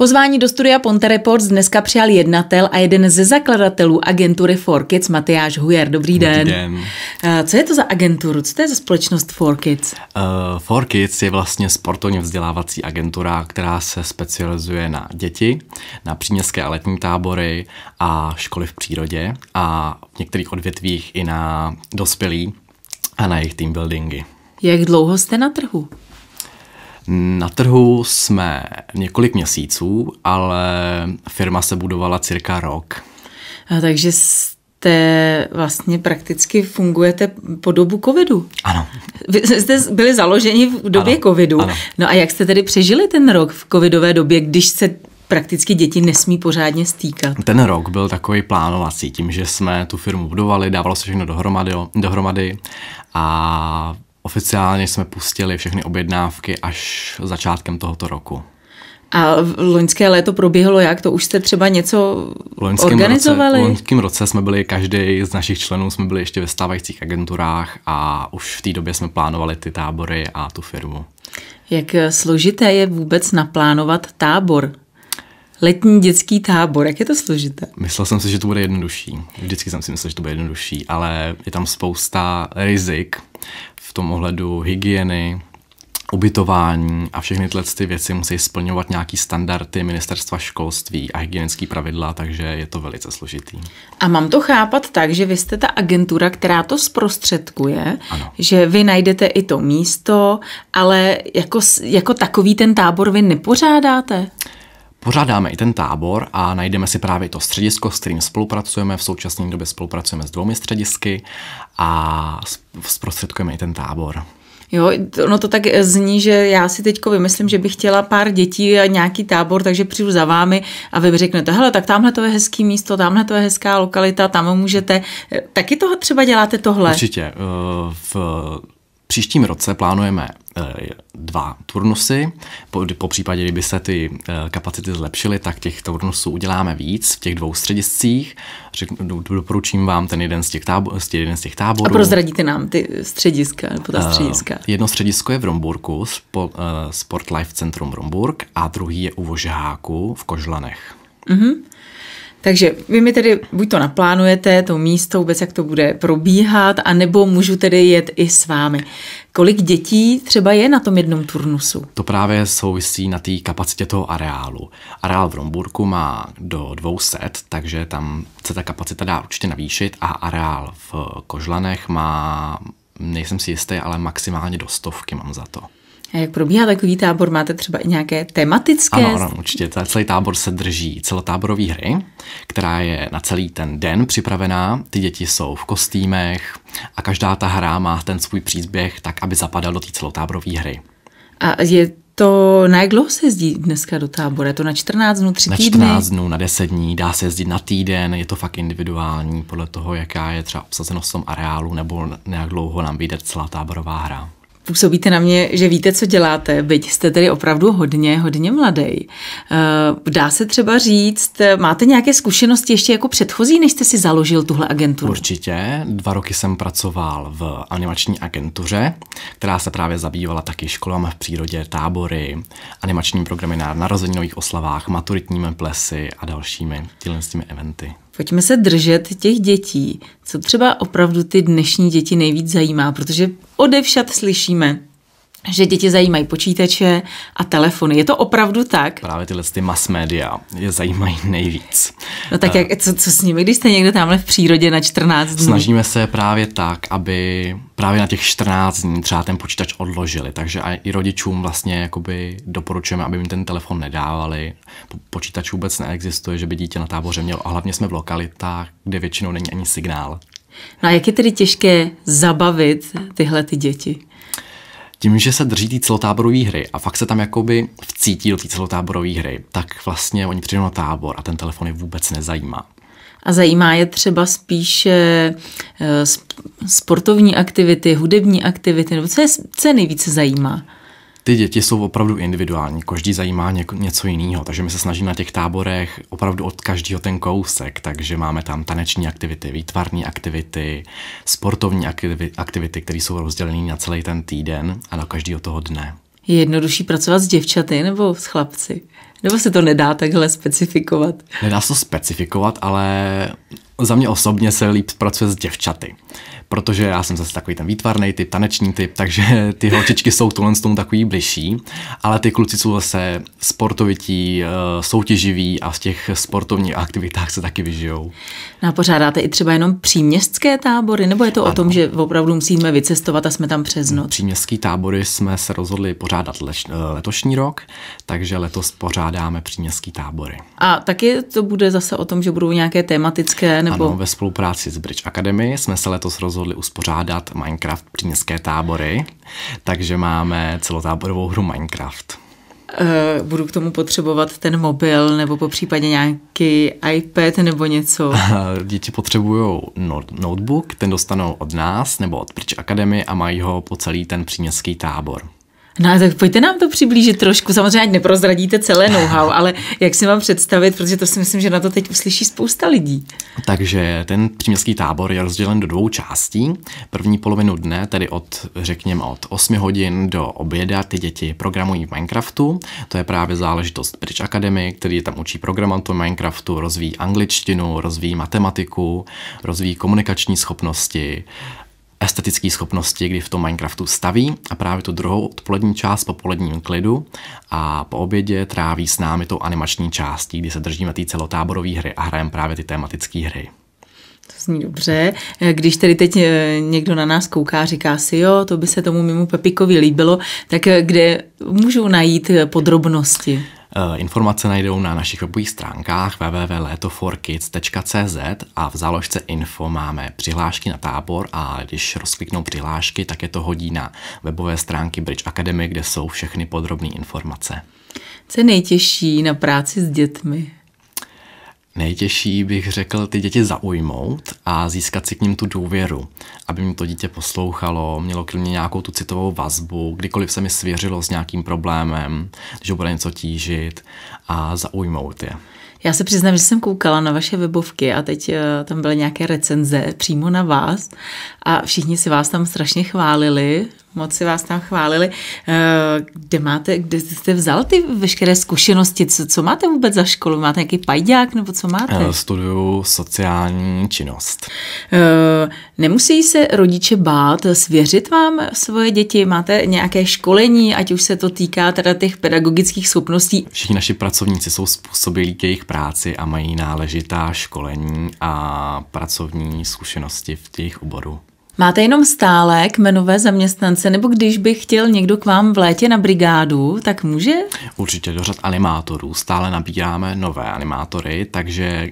Pozvání do studia Ponte Reports dneska přijal jednatel a jeden ze zakladatelů agentury For Kids, Matyáš Hujer. Dobrý den. Dobrý den. Eh, co je to za agenturu? Co to je za společnost For Kids? Uh, eh, For Kids je vlastně sportovně vzdělávací agentura, která se specializuje na děti, na příměstské a letní tábory a školy v přírodě a v některých odvětvích i na dospělí a na jejich team buildingy. Jak dlouho jste na trhu? Na trhu jsme několik měsíců, ale firma se budovala cirka rok. A takže jste vlastně prakticky fungujete po dobu covidu. Ano. Vy jste byli založeni v době ano. covidu. Ano. No a jak jste tedy přežili ten rok v covidové době, když se prakticky děti nesmí pořádně stýkat. Ten rok byl takový plánovací, tím, že jsme tu firmu budovali, dávalo se všechno dohromady, dohromady a Oficiálně jsme pustili všechny objednávky až začátkem tohoto roku. A loňské léto proběhlo jak? To už jste třeba něco loňským organizovali? Roce, v loňském roce jsme byli, každý z našich členů jsme byli ještě ve stávajících agenturách a už v té době jsme plánovali ty tábory a tu firmu. Jak složité je vůbec naplánovat tábor? Letní dětský tábor, jak je to složité? Myslel jsem si, že to bude jednodušší. Vždycky jsem si myslel, že to bude jednodušší, ale je tam spousta rizik, v tom ohledu hygieny, ubytování a všechny tyhle ty věci musí splňovat nějaký standardy ministerstva školství a hygienické pravidla, takže je to velice složitý. A mám to chápat tak, že vy jste ta agentura, která to zprostředkuje, ano. že vy najdete i to místo, ale jako, jako takový ten tábor vy nepořádáte? Pořádáme i ten tábor a najdeme si právě to středisko, s kterým spolupracujeme. V současné době spolupracujeme s dvoumi středisky a zprostředkujeme i ten tábor. Jo, ono to tak eh, zní, že já si teďko vymyslím, že bych chtěla pár dětí a nějaký tábor, takže přijdu za vámi a vy mi řeknete, hele, tak tamhle to je hezký místo, tamhle to je hezká lokalita, tam můžete. Eh, taky toho třeba děláte tohle? Určitě. Eh, v příštím roce plánujeme eh, dva turnusy, po, po případě, kdyby se ty eh, kapacity zlepšily, tak těch turnusů uděláme víc v těch dvou střediscích. Řeknu, doporučím vám ten jeden z těch, tábor, jeden z těch táborů. A prozradíte nám ty střediska, nebo ta eh, střediska? Uh, jedno středisko je v Romburku, spo, uh, Sport Life Centrum Romburg, a druhý je u Vožáku v Kožlanech. Uh-huh. Takže vy mi tedy buď to naplánujete, to místo, vůbec jak to bude probíhat, anebo můžu tedy jet i s vámi. Kolik dětí třeba je na tom jednom turnusu? To právě souvisí na té kapacitě toho areálu. Areál v Romburku má do 200, takže tam se ta kapacita dá určitě navýšit a areál v Kožlanech má, nejsem si jistý, ale maximálně do stovky mám za to. A jak probíhá takový tábor? Máte třeba i nějaké tematické? Ano, ano určitě. Celý tábor se drží celotáborové hry, která je na celý ten den připravená. Ty děti jsou v kostýmech a každá ta hra má ten svůj příběh tak, aby zapadal do té celotáborové hry. A je to, na jak dlouho se jezdí dneska do tábora? Je to na 14 dnů, 3 týdny? Na 14 dnů, na 10 dní, dá se jezdit na týden, je to fakt individuální podle toho, jaká je třeba obsazenost v tom areálu nebo nějak dlouho nám vyjde celá táborová hra. Působíte na mě, že víte, co děláte, byť jste tedy opravdu hodně, hodně mladý. Eh, dá se třeba říct, máte nějaké zkušenosti ještě jako předchozí, než jste si založil tuhle agenturu? Určitě. Dva roky jsem pracoval v animační agentuře, která se právě zabývala taky školami v přírodě, tábory, animačními programy na narozeninových oslavách, maturitními plesy a dalšími těmi eventy pojďme se držet těch dětí, co třeba opravdu ty dnešní děti nejvíc zajímá, protože odevšad slyšíme, že děti zajímají počítače a telefony. Je to opravdu tak? Právě tyhle ty mass media je zajímají nejvíc. No tak eh, jak, co, co s nimi, když jste někde tamhle v přírodě na 14 dní? Snažíme se právě tak, aby právě na těch 14 dní třeba ten počítač odložili, takže i rodičům vlastně jakoby doporučujeme, aby jim ten telefon nedávali. Počítač vůbec neexistuje, že by dítě na táboře mělo a hlavně jsme v lokalitách, kde většinou není ani signál. No a jak je tedy těžké zabavit tyhle ty děti? tím, že se drží té celotáborové hry a fakt se tam jakoby vcítí do té celotáborové hry, tak vlastně oni přijdou na tábor a ten telefon je vůbec nezajímá. A zajímá je třeba spíše eh, sportovní aktivity, hudební aktivity, nebo co je, co je nejvíce zajímá? ty děti jsou opravdu individuální, každý zajímá něco jiného, takže my se snažíme na těch táborech opravdu od každého ten kousek, takže máme tam taneční aktivity, výtvarní aktivity, sportovní aktivity, které jsou rozdělené na celý ten týden a na každého toho dne. Je jednodušší pracovat s děvčaty nebo s chlapci? Nebo se to nedá takhle specifikovat? Nedá se to specifikovat, ale za mě osobně se líp pracuje s děvčaty. Protože já jsem zase takový ten výtvarný typ, taneční typ, takže ty holčičky jsou tohle tomu takový bližší, ale ty kluci jsou zase sportovití, eh, soutěživí a v těch sportovních aktivitách se taky vyžijou. No a pořádáte i třeba jenom příměstské tábory, nebo je to ano. o tom, že opravdu musíme vycestovat a jsme tam přes hmm, noc? Příměstský tábory jsme se rozhodli pořádat eh, letošní rok, takže letos pořád pořádáme příměstské tábory. A taky to bude zase o tom, že budou nějaké tematické nebo... Ano, ve spolupráci s Bridge Academy jsme se letos rozhodli uspořádat Minecraft příměstské tábory, takže máme celotáborovou hru Minecraft. Eh, budu k tomu potřebovat ten mobil nebo po případě nějaký iPad nebo něco? děti potřebují notebook, ten dostanou od nás nebo od Bridge Academy a mají ho po celý ten příměstský tábor. No tak pojďte nám to přiblížit trošku, samozřejmě ať neprozradíte celé know-how, ale jak si mám představit, protože to si myslím, že na to teď uslyší spousta lidí. Takže ten příměstský tábor je rozdělen do dvou částí. První polovinu dne, tedy od, řekněme, od 8 hodin do oběda, ty děti programují v Minecraftu. To je právě záležitost Bridge Academy, který tam učí programatu Minecraftu, rozvíjí angličtinu, rozvíjí matematiku, rozvíjí komunikační schopnosti, estetické schopnosti, kdy v tom Minecraftu staví a právě tu druhou odpolední část po poledním klidu a po obědě tráví s námi tou animační částí, kdy se držíme té celotáborové hry a hrajeme právě ty tematické hry. To zní dobře. Když tedy teď eh, někdo na nás kouká, říká si, jo, to by se tomu mimo Pepikovi líbilo, tak eh, kde můžou najít eh, podrobnosti? Eh, informace najdou na našich webových stránkách www.letoforkids.cz a v záložce info máme přihlášky na tábor a když rozkliknou přihlášky, tak je to hodí na webové stránky Bridge Academy, kde jsou všechny podrobné informace. Co je nejtěžší na práci s dětmi? nejtěžší, bych řekl, ty děti zaujmout a získat si k ním tu důvěru, aby mi to dítě poslouchalo, mělo k mě nějakou tu citovou vazbu, kdykoliv se mi svěřilo s nějakým problémem, že bude něco tížit a zaujmout je. Já se přiznám, že jsem koukala na vaše webovky a teď eh, tam byly nějaké recenze přímo na vás a všichni si vás tam strašně chválili, moc si vás tam chválili. Eh, kde máte, kde jste vzal ty veškeré zkušenosti? Co, co máte vůbec za školu? Máte nějaký pajďák nebo co máte? Eh, studuju sociální činnost. Eh, nemusí se rodiče bát svěřit vám svoje děti? Máte nějaké školení, ať už se to týká teda těch pedagogických schopností? Všichni naši pracovníci jsou způsobilí k jejich práci a mají náležitá školení a pracovní zkušenosti v těch oboru. Máte jenom stále kmenové zaměstnance, nebo když by chtěl někdo k vám v létě na brigádu, tak může? Určitě do řad animátorů. Stále nabíráme nové animátory, takže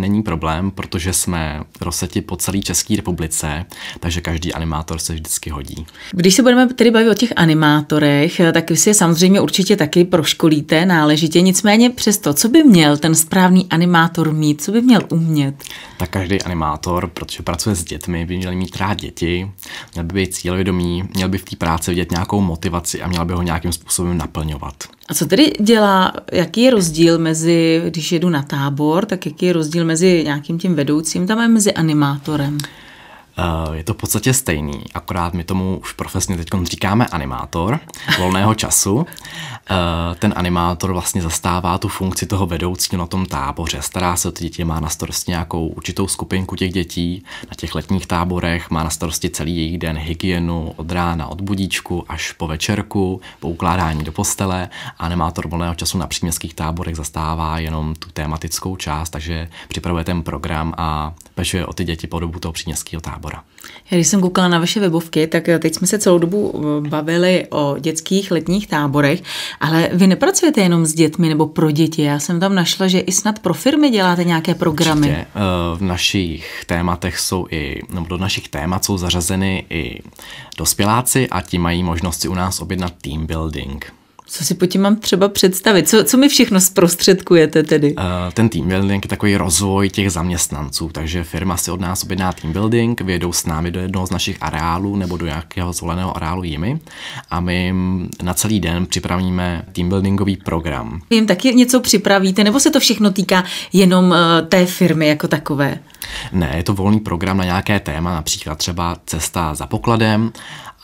není problém, protože jsme rozseti po celé České republice, takže každý animátor se vždycky hodí. Když se budeme tedy bavit o těch animátorech, tak vy si je samozřejmě určitě taky proškolíte náležitě, nicméně přesto, co by měl ten správný animátor mít, co by měl umět? Tak každý animátor, protože pracuje s dětmi, by měl mít rád děti, měl by být cílevědomý, měl by v té práci vidět nějakou motivaci a měl by ho nějakým způsobem naplňovat. A co tedy dělá, jaký je rozdíl mezi, když jedu na tábor, tak jaký je rozdíl mezi nějakým tím vedoucím tam a mezi animátorem? Eh, je to v podstatě stejný, akorát my tomu už profesně teď říkáme animátor volného času Eh, ten animátor vlastně zastává tu funkci toho vedoucího na tom táboře. Stará se o ty děti, má na starosti nějakou určitou skupinku těch dětí na těch letních táborech, má na starosti celý jejich den hygienu od rána, od budíčku až po večerku, po ukládání do postele. A animátor volného času na příměstských táborech zastává jenom tu tématickou část, takže připravuje ten program a pečuje o ty děti po dobu toho příměstského tábora. Já když jsem koukala na vaše webovky, tak eh, teď jsme se celou dobu eh, bavili o dětských letních táborech ale vy nepracujete jenom s dětmi nebo pro děti. Já jsem tam našla, že i snad pro firmy děláte nějaké programy. Určitě. Eh, v našich tématech jsou i, nebo do našich témat jsou zařazeny i dospěláci a ti mají možnost si u nás objednat team building. Co si po tím mám třeba představit? Co, co mi všechno zprostředkujete tedy? Eh, ten team building je takový rozvoj těch zaměstnanců, takže firma si od nás objedná team building, vědou s námi do jednoho z našich areálů nebo do nějakého zvoleného areálu jimi a my na celý den připravíme team buildingový program. Vy jim taky něco připravíte nebo se to všechno týká jenom eh, té firmy jako takové? Ne, je to volný program na nějaké téma, například třeba cesta za pokladem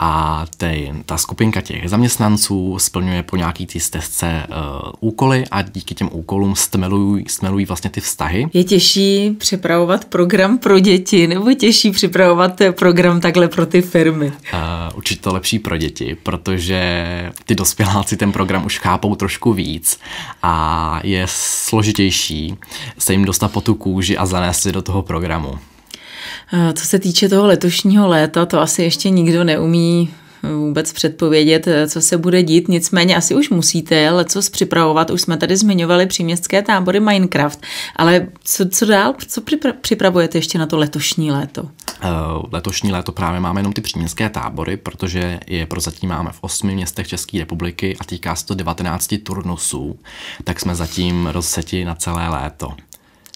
a te, ta skupinka těch zaměstnanců splňuje po nějaký ty stezce uh, úkoly a díky těm úkolům stmelují, stmelují vlastně ty vztahy. Je těžší připravovat program pro děti nebo těžší připravovat eh, program takhle pro ty firmy? Uh, určitě to lepší pro děti, protože ty dospěláci ten program už chápou trošku víc a je složitější se jim dostat po tu kůži a zanést si do toho programu. Eh, co se týče toho letošního léta, to asi ještě nikdo neumí eh, vůbec předpovědět, eh, co se bude dít, nicméně asi už musíte leco připravovat. Už jsme tady zmiňovali příměstské tábory Minecraft, ale co, co dál, co připravujete ještě na to letošní léto? Letošní léto právě máme jenom ty příměstské tábory, protože je prozatím máme v osmi městech České republiky a týká se to 19 turnusů, tak jsme zatím rozseti na celé léto.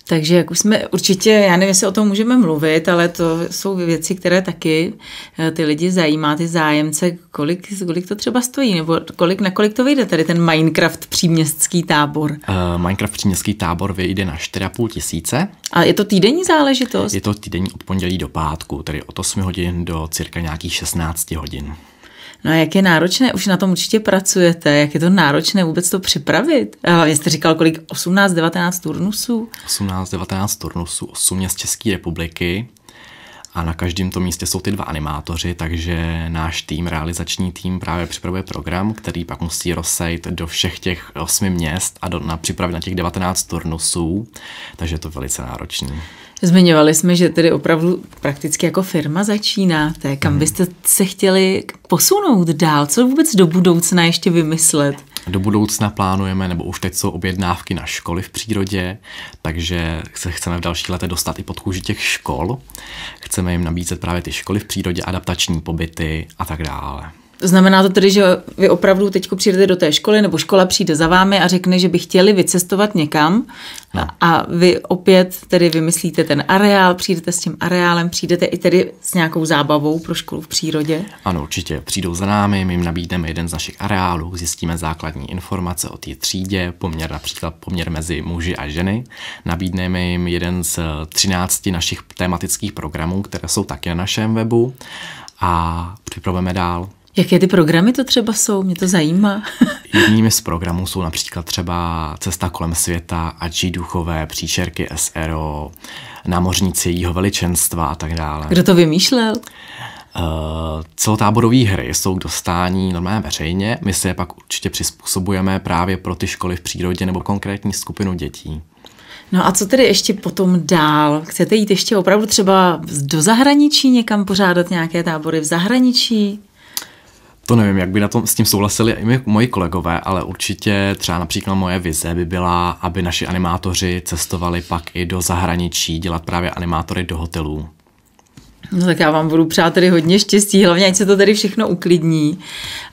Takže jak už jsme určitě, já nevím, jestli o tom můžeme mluvit, ale to jsou věci, které taky eh, ty lidi zajímá, ty zájemce, kolik, kolik to třeba stojí, nebo kolik, na kolik to vyjde tady ten Minecraft příměstský tábor? Uh, Minecraft příměstský tábor vyjde na 4,5 tisíce. A je to týdenní záležitost? Je to týdenní od pondělí do pátku, tedy od 8 hodin do cirka nějakých 16 hodin. No a jak je náročné, už na tom určitě pracujete, jak je to náročné vůbec to připravit? Hlavně jste říkal, kolik 18-19 turnusů? 18-19 turnusů, 8 měst České republiky a na každém tom místě jsou ty dva animátoři, takže náš tým, realizační tým právě připravuje program, který pak musí rozsejt do všech těch osmi měst a do, na připravit na těch 19 turnusů, takže je to velice náročné. Zmiňovali jsme, že tedy opravdu prakticky jako firma začínáte. Kam hmm. byste se chtěli posunout dál? Co vůbec do budoucna ještě vymyslet? Do budoucna plánujeme, nebo už teď jsou objednávky na školy v přírodě, takže se chceme v další letech dostat i pod kůži těch škol. Chceme jim nabízet právě ty školy v přírodě, adaptační pobyty a tak dále. Znamená to tedy, že vy opravdu teď přijdete do té školy, nebo škola přijde za vámi a řekne, že by chtěli vycestovat někam no. a vy opět tedy vymyslíte ten areál, přijdete s tím areálem, přijdete i tedy s nějakou zábavou pro školu v přírodě? Ano, určitě. Přijdou za námi, my jim nabídneme jeden z našich areálů, zjistíme základní informace o té třídě, poměr například poměr mezi muži a ženy, nabídneme jim jeden z 13 eh, našich tematických programů, které jsou také na našem webu a připravujeme dál Jaké ty programy to třeba jsou? Mě to zajímá. Jedním z programů jsou například třeba Cesta kolem světa, Ači duchové, Příčerky SRO, Námořníci jeho veličenstva a tak dále. Kdo to vymýšlel? Uh, celotáborové hry jsou k dostání normálně veřejně, my se je pak určitě přizpůsobujeme právě pro ty školy v přírodě nebo konkrétní skupinu dětí. No a co tedy ještě potom dál? Chcete jít ještě opravdu třeba do zahraničí někam pořádat nějaké tábory v zahraničí? to nevím, jak by na tom s tím souhlasili i my, moji kolegové, ale určitě třeba například moje vize by byla, aby naši animátoři cestovali pak i do zahraničí, dělat právě animátory do hotelů. No tak já vám budu přát tedy hodně štěstí, hlavně ať se to tady všechno uklidní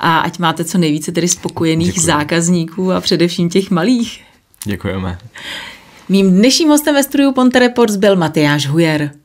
a ať máte co nejvíce tedy spokojených Děkuji. zákazníků a především těch malých. Děkujeme. Mým dnešním hostem ve studiu Ponte Reports byl Matyáš Hujer.